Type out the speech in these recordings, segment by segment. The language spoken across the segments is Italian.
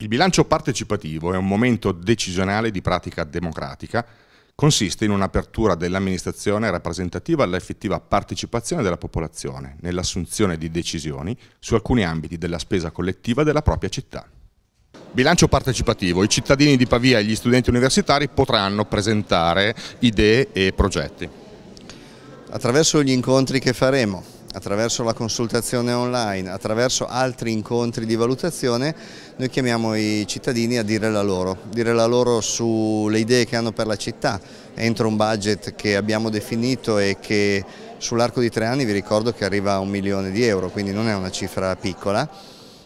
Il bilancio partecipativo è un momento decisionale di pratica democratica, consiste in un'apertura dell'amministrazione rappresentativa all'effettiva partecipazione della popolazione nell'assunzione di decisioni su alcuni ambiti della spesa collettiva della propria città. Bilancio partecipativo. I cittadini di Pavia e gli studenti universitari potranno presentare idee e progetti. Attraverso gli incontri che faremo attraverso la consultazione online, attraverso altri incontri di valutazione, noi chiamiamo i cittadini a dire la loro, dire la loro sulle idee che hanno per la città, entro un budget che abbiamo definito e che sull'arco di tre anni vi ricordo che arriva a un milione di euro, quindi non è una cifra piccola,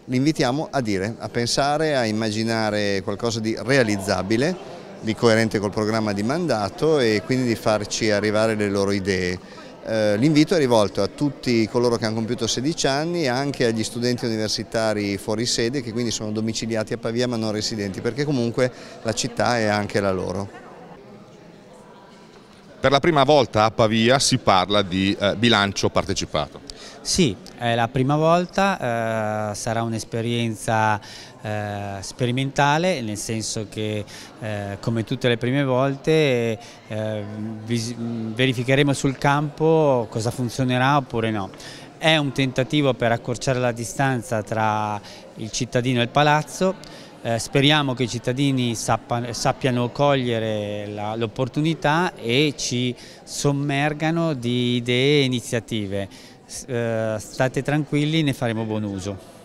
li invitiamo a dire, a pensare, a immaginare qualcosa di realizzabile, di coerente col programma di mandato e quindi di farci arrivare le loro idee. Eh, l'invito è rivolto a tutti coloro che hanno compiuto 16 anni e anche agli studenti universitari fuori sede che quindi sono domiciliati a Pavia ma non residenti perché comunque la città è anche la loro. Per la prima volta a Pavia si parla di eh, bilancio partecipato. Sì, è la prima volta, eh, sarà un'esperienza eh, sperimentale, nel senso che eh, come tutte le prime volte eh, verificheremo sul campo cosa funzionerà oppure no. È un tentativo per accorciare la distanza tra il cittadino e il palazzo, eh, speriamo che i cittadini sappiano cogliere l'opportunità e ci sommergano di idee e iniziative. Eh, state tranquilli, ne faremo buon uso.